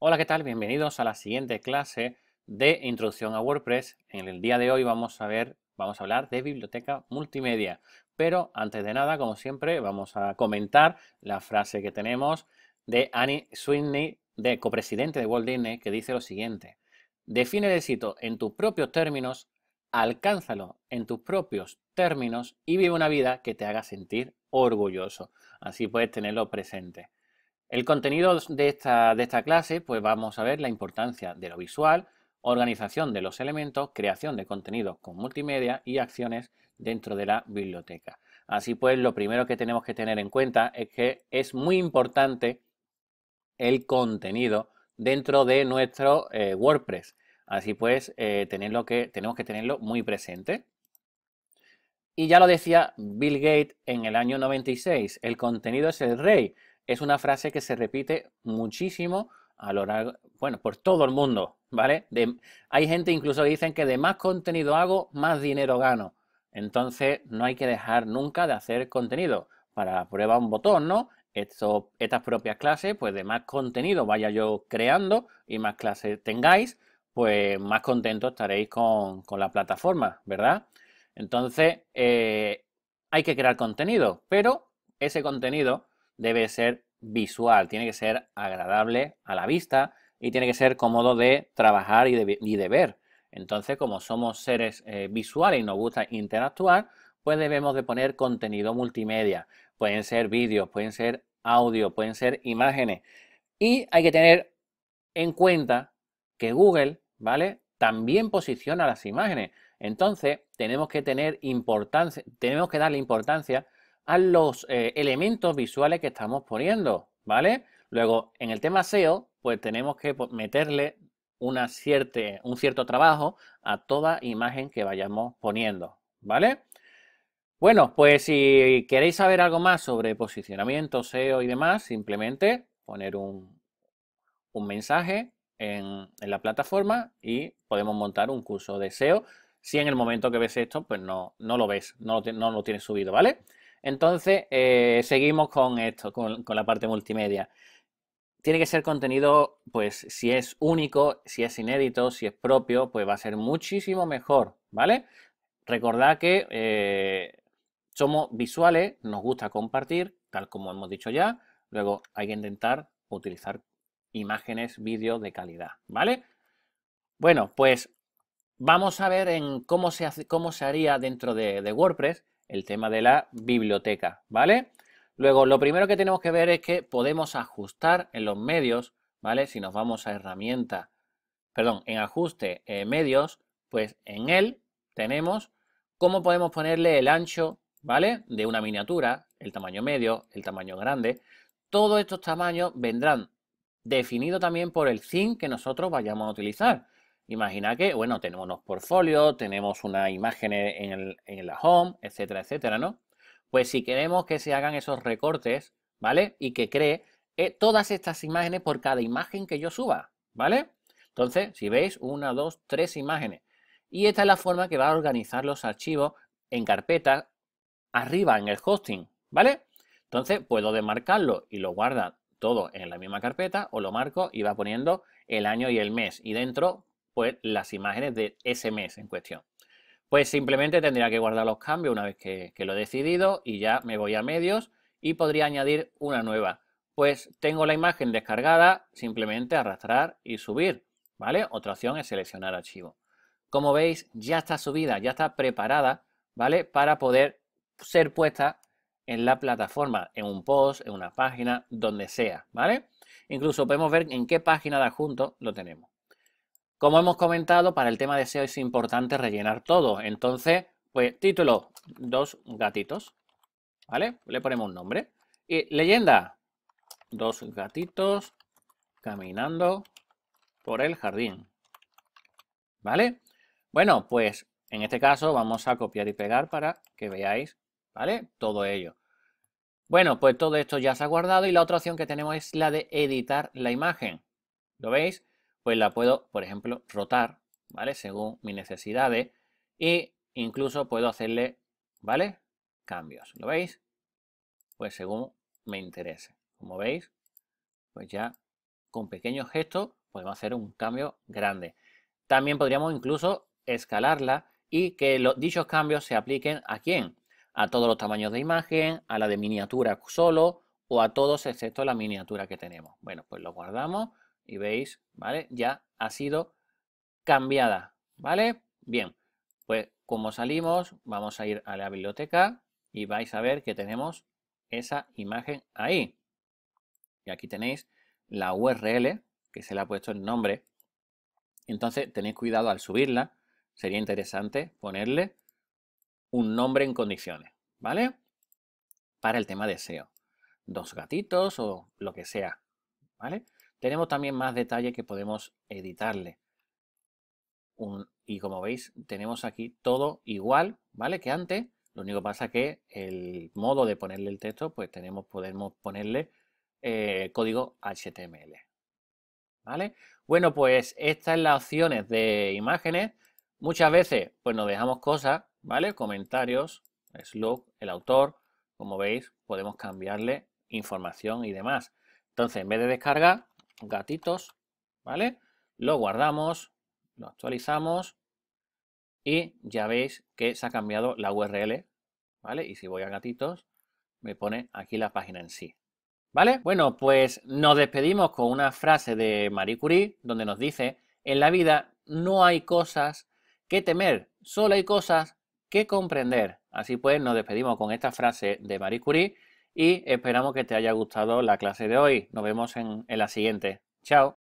Hola, ¿qué tal? Bienvenidos a la siguiente clase de Introducción a WordPress. En el día de hoy vamos a ver, vamos a hablar de biblioteca multimedia. Pero antes de nada, como siempre, vamos a comentar la frase que tenemos de Annie Sweeney, de copresidente de Walt Disney, que dice lo siguiente: Define el éxito en tus propios términos, alcánzalo en tus propios términos y vive una vida que te haga sentir orgulloso. Así puedes tenerlo presente. El contenido de esta, de esta clase, pues vamos a ver la importancia de lo visual, organización de los elementos, creación de contenidos con multimedia y acciones dentro de la biblioteca. Así pues, lo primero que tenemos que tener en cuenta es que es muy importante el contenido dentro de nuestro eh, WordPress. Así pues, eh, que, tenemos que tenerlo muy presente. Y ya lo decía Bill Gates en el año 96, el contenido es el rey es una frase que se repite muchísimo a lo largo, bueno, por todo el mundo, ¿vale? hay gente incluso que dicen que de más contenido hago, más dinero gano. Entonces, no hay que dejar nunca de hacer contenido. Para prueba un botón, ¿no? estas propias clases, pues de más contenido vaya yo creando y más clases tengáis, pues más contentos estaréis con, la plataforma, ¿verdad? Entonces, eh, hay que crear contenido, pero ese contenido debe ser visual, tiene que ser agradable a la vista y tiene que ser cómodo de trabajar y de, ver. Entonces, como somos seres eh, visuales y nos gusta interactuar, pues debemos de poner contenido multimedia. Pueden ser vídeos, pueden ser audio, pueden ser imágenes. Y hay que tener en cuenta que Google, ¿vale? También posiciona las imágenes. Entonces, tenemos que tener importancia, tenemos que darle importancia a los eh, elementos visuales que estamos poniendo, ¿vale? Luego, en el tema SEO, pues tenemos que meterle una un cierto trabajo a toda imagen que vayamos poniendo, ¿vale? Bueno, pues si queréis saber algo más sobre posicionamiento, SEO y demás, simplemente poner un, un mensaje en, la plataforma y podemos montar un curso de SEO. Si en el momento que ves esto, pues no, no lo ves, no no lo tienes subido, ¿vale? Entonces, eh, seguimos con esto, con, la parte multimedia tiene que ser contenido, pues si es único, si es inédito, si es propio, pues va a ser muchísimo mejor, ¿vale? Recordad que eh, somos visuales, nos gusta compartir, tal como hemos dicho ya, luego hay que intentar utilizar imágenes, vídeos de calidad, ¿vale? Bueno, pues vamos a ver en cómo se, hace, cómo se haría dentro de, de WordPress el tema de la biblioteca, ¿vale? Luego, lo primero que tenemos que ver es que podemos ajustar en los medios, ¿vale? Si nos vamos a herramienta, perdón, en ajuste eh, medios, pues en él tenemos cómo podemos ponerle el ancho, ¿vale? De una miniatura, el tamaño medio, el tamaño grande. Todos estos tamaños vendrán definidos también por el zinc que nosotros vayamos a utilizar. Imagina que, bueno, tenemos unos portfolios, tenemos una imagen e, en, la home, etcétera, etcétera, ¿no? Pues si queremos que se hagan esos recortes, ¿vale? Y que cree eh, todas estas imágenes por cada imagen que yo suba, ¿vale? Entonces, si veis, una, dos, tres imágenes. Y esta es la forma que va a organizar los archivos en carpeta arriba en el hosting, ¿vale? Entonces puedo desmarcarlo y lo guarda todo en la misma carpeta o lo marco y va poniendo el año y el mes. Y dentro pues las imágenes de ese mes en cuestión. Pues simplemente tendría que guardar los cambios una vez que, que lo he decidido y ya me voy a medios y podría añadir una nueva. Pues tengo la imagen descargada, simplemente arrastrar y subir, ¿vale? Otra opción es seleccionar archivo. Como veis, ya está subida, ya está preparada, ¿vale? Para poder ser puesta en la plataforma, en un post, en una página, donde sea, ¿vale? Incluso podemos ver en qué página de adjunto lo tenemos. Como hemos comentado, para el tema de SEO es importante rellenar todo. Entonces, pues título, dos gatitos, ¿vale? Le ponemos un nombre. Y leyenda, dos gatitos caminando por el jardín, ¿vale? Bueno, pues en este caso vamos a copiar y pegar para que veáis, ¿vale? Todo ello. Bueno, pues todo esto ya se ha guardado y la otra opción que tenemos es la de editar la imagen. ¿Lo veis? pues la puedo, por ejemplo, rotar, ¿vale? Según mis necesidades e incluso puedo hacerle, ¿vale? Cambios, ¿lo veis? Pues según me interese. Como veis, pues ya con pequeños gestos podemos hacer un cambio grande. También podríamos incluso escalarla y que los, dichos cambios se apliquen a quién? A todos los tamaños de imagen, a la de miniatura solo o a todos excepto la miniatura que tenemos. Bueno, pues lo guardamos y veis, ¿vale? Ya ha sido cambiada, ¿vale? Bien, pues como salimos, vamos a ir a la biblioteca y vais a ver que tenemos esa imagen ahí. Y aquí tenéis la URL, que se le ha puesto el nombre. Entonces, tenéis cuidado al subirla. Sería interesante ponerle un nombre en condiciones, ¿vale? Para el tema de SEO. Dos gatitos o lo que sea, ¿vale? Tenemos también más detalles que podemos editarle. y como veis, tenemos aquí todo igual, ¿vale? Que antes, lo único que pasa que el modo de ponerle el texto, pues tenemos, podemos ponerle eh, código HTML, ¿vale? Bueno, pues estas son las opciones de imágenes. Muchas veces, pues nos dejamos cosas, ¿vale? Comentarios, slug, el autor, como veis, podemos cambiarle información y demás. Entonces, en vez de descargar, gatitos, ¿vale? Lo guardamos, lo actualizamos y ya veis que se ha cambiado la URL, ¿vale? Y si voy a gatitos, me pone aquí la página en sí, ¿vale? Bueno, pues nos despedimos con una frase de Marie Curie donde nos dice, en la vida no hay cosas que temer, solo hay cosas que comprender. Así pues, nos despedimos con esta frase de Marie Curie y esperamos que te haya gustado la clase de hoy. Nos vemos en, la siguiente. Chao.